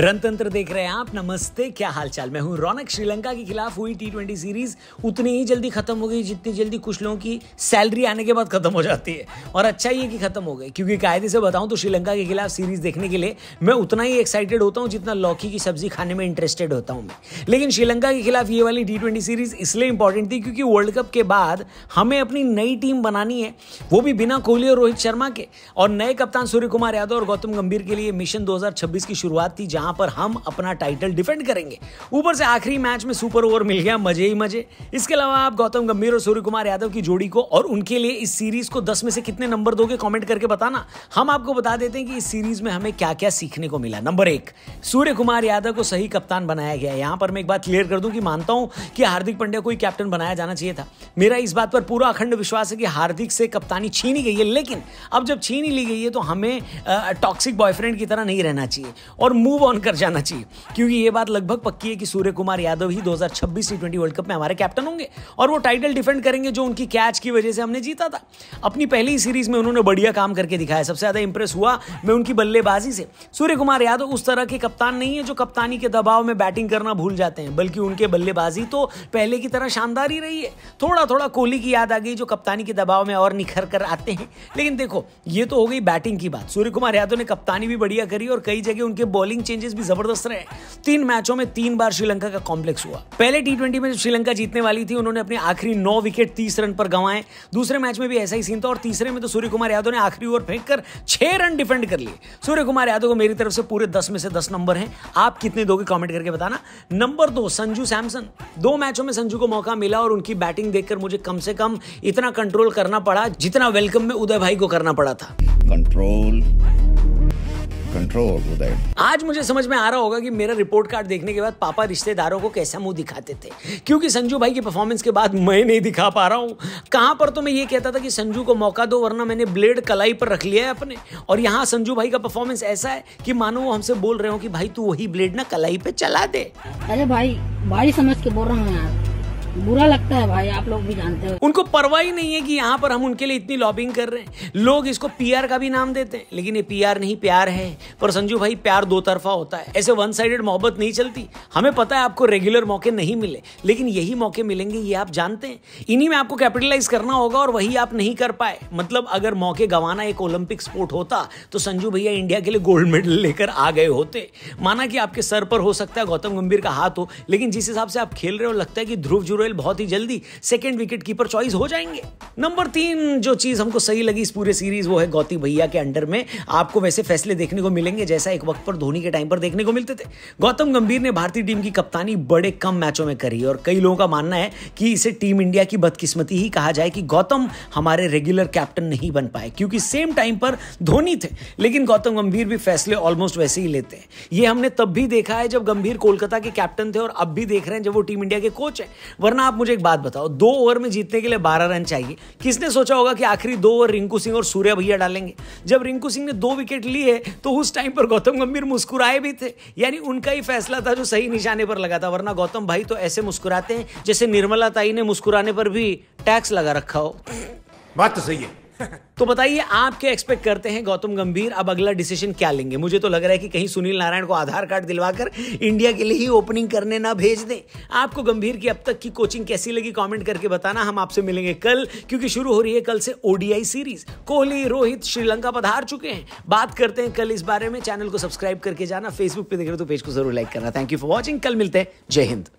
रणतंत्र देख रहे हैं आप नमस्ते क्या हालचाल मैं हूं रौनक श्रीलंका के खिलाफ हुई टी ट्वेंटी सीरीज उतनी ही जल्दी खत्म हो गई जितनी जल्दी कुछ लोगों की सैलरी आने के बाद खत्म हो जाती है और अच्छा ये कि खत्म हो गई क्योंकि कायदे से बताऊं तो श्रीलंका के खिलाफ सीरीज देखने के लिए मैं उतना ही एक्साइटेड होता हूँ जितना लौकी की सब्जी खाने में इंटरेस्टेड होता हूँ मैं लेकिन श्रीलंका के खिलाफ ये वाली टी ट्वेंटी सीरीज इसलिए इंपॉर्टेंट थी क्योंकि वर्ल्ड कप के बाद हमें अपनी नई टीम बनानी है वो भी बिना कोहली और रोहित शर्मा के और नए कप्तान सूर्य कुमार यादव और गौतम गंभीर के लिए मिशन दो की शुरुआत थी जहां जहां पर हम अपना टाइटल डिफेंड करेंगे ऊपर से आखिरी मैच में सुपर ओवर मिल गया मजे ही मजे इसके अलावा आप गौतम गंभीर और सूर्य कुमार यादव की जोड़ी को और उनके लिए इस सीरीज को दस में से कितने नंबर दोगे कॉमेंट करके बताना हम आपको बता देते हैं कि इस सीरीज में हमें क्या क्या सीखने को मिला नंबर एक सूर्य कुमार यादव को सही कप्तान बनाया गया यहां पर मैं एक बात क्लियर कर दूं कि मानता हूं कि हार्दिक पंड्या को ही कैप्टन बनाया जाना चाहिए था मेरा इस बात पर पूरा अखंड विश्वास है कि हार्दिक से कप्तानी छीनी गई है लेकिन अब जब छीनी ली गई है तो हमें टॉक्सिक बॉयफ्रेंड की तरह नहीं रहना चाहिए और मूव ऑन कर जाना चाहिए क्योंकि ये बात लगभग पक्की है कि सूर्य कुमार यादव ही 2026 हजार वर्ल्ड कप में हमारे कैप्टन होंगे और वो टाइटल डिफेंड करेंगे जो उनकी कैच की वजह से हमने जीता था अपनी पहली सीरीज में उन्होंने बढ़िया काम करके दिखाया सबसे ज्यादा इंप्रेस हुआ मैं उनकी बल्लेबाजी से सूर्य कुमार यादव उस तरह के कप्तान नहीं है जो कप्तानी के दबाव में बैटिंग करना भूल जाते हैं बल्कि उनके बल्लेबाजी तो पहले की तरह शानदार ही रही है थोड़ा थोड़ा कोहली की याद आ गई जो कप्तानी के दबाव में और निखर कर आते हैं लेकिन देखो ये तो हो गई बैटिंग की बात सूर्य कुमार यादव ने कप्तानी भी बढ़िया करी और कई जगह उनके बॉलिंग चेंज चेंजेस भी जबरदस्त रहे तीन मैचों में तीन बार श्रीलंका का कॉम्प्लेक्स हुआ पहले टी ट्वेंटी में श्रीलंका जीतने वाली थी उन्होंने अपने आखिरी नौ विकेट तीस रन पर गंवाए दूसरे मैच में भी ऐसा ही सीन था और तीसरे में तो सूर्य कुमार यादव ने आखिरी ओवर फेंक कर छह रन डिफेंड कर लिए सूर्य कुमार यादव को मेरी तरफ से पूरे दस में से दस नंबर है आप कितने दोगे कॉमेंट करके बताना नंबर दो संजू सैमसन दो मैचों में संजू को मौका मिला और उनकी बैटिंग देखकर मुझे कम से कम इतना कंट्रोल करना पड़ा जितना वेलकम में उदय भाई को करना पड़ा था कंट्रोल कंट्रोल आज मुझे समझ में आ रहा होगा कि मेरा रिपोर्ट कार्ड देखने के बाद पापा रिश्तेदारों को कैसा मुंह दिखाते थे क्योंकि संजू भाई की परफॉर्मेंस के बाद मैं नहीं दिखा पा रहा हूँ कहाँ पर तो मैं ये कहता था कि संजू को मौका दो वरना मैंने ब्लेड कलाई पर रख लिया है अपने और यहाँ संजू भाई का परफॉर्मेंस ऐसा है की मानो वो हमसे बोल रहे हो की भाई तू वही ब्लेड ना कलाई पे चला दे अरे भाई भाई समझ के बोल रहा हूँ बुरा लगता है भाई आप लोग भी जानते हो उनको परवाह ही नहीं है कि यहाँ पर हम उनके लिए इतनी लॉबिंग कर रहे हैं लोग इसको पीआर का भी नाम देते हैं लेकिन ये पीआर नहीं प्यार है पर संजू भाई प्यार दो तरफा होता है ऐसे वन साइडेड मोहब्बत नहीं चलती हमें पता है आपको रेगुलर मौके नहीं मिले लेकिन यही मौके मिलेंगे ये आप जानते हैं इन्हीं में आपको कैपिटलाइज करना होगा और वही आप नहीं कर पाए मतलब अगर मौके गंवाना एक ओलंपिक स्पोर्ट होता तो संजू भैया इंडिया के लिए गोल्ड मेडल लेकर आ गए होते माना कि आपके सर पर हो सकता है गौतम गंभीर का हाथ हो लेकिन जिस हिसाब से आप खेल रहे हो लगता है कि ध्रुव जुड़े गोयल बहुत ही जल्दी सेकेंड विकेट कीपर चॉइस हो जाएंगे नंबर तीन जो चीज हमको सही लगी इस पूरे सीरीज वो है गौती भैया के अंडर में आपको वैसे फैसले देखने को मिलेंगे जैसा एक वक्त पर धोनी के टाइम पर देखने को मिलते थे गौतम गंभीर ने भारतीय टीम की कप्तानी बड़े कम मैचों में करी और कई लोगों का मानना है कि इसे टीम इंडिया की बदकिस्मती ही कहा जाए कि गौतम हमारे रेगुलर कैप्टन नहीं बन पाए क्योंकि सेम टाइम पर धोनी थे लेकिन गौतम गंभीर भी फैसले ऑलमोस्ट वैसे ही लेते हैं ये हमने तब भी देखा है जब गंभीर कोलकाता के कैप्टन थे और अब भी देख रहे हैं जब वो टीम इंडिया के कोच है वरना आप मुझे एक बात बताओ दो ओवर में जीतने के लिए बारह रन चाहिए किसने सोचा होगा कि आखिरी दो ओवर रिंकू सिंह और सूर्य भैया डालेंगे जब रिंकू सिंह ने दो विकेट लिए तो उस टाइम पर गौतम गंभीर मुस्कुराए भी थे यानी उनका ही फैसला था जो सही निशाने पर लगा था वरना गौतम भाई तो ऐसे मुस्कुराते हैं जैसे निर्मला ताई ने मुस्कुराने पर भी टैक्स लगा रखा हो बात तो सही है तो बताइए आप क्या एक्सपेक्ट करते हैं गौतम गंभीर अब अगला डिसीजन क्या लेंगे मुझे तो लग रहा है कि कहीं सुनील नारायण को आधार कार्ड दिलवाकर इंडिया के लिए ही ओपनिंग करने ना भेज दें आपको गंभीर की अब तक की कोचिंग कैसी लगी कमेंट करके बताना हम आपसे मिलेंगे कल क्योंकि शुरू हो रही है कल से ओडीआई सीरीज कोहली रोहित श्रीलंका पधार चुके हैं बात करते हैं कल इस बारे में चैनल को सब्सक्राइब करके जाना फेसबुक पे देख रहे हो तो पेज को जरूर लाइक करना थैंक यू फॉर वॉचिंग कल मिलते हैं जय हिंद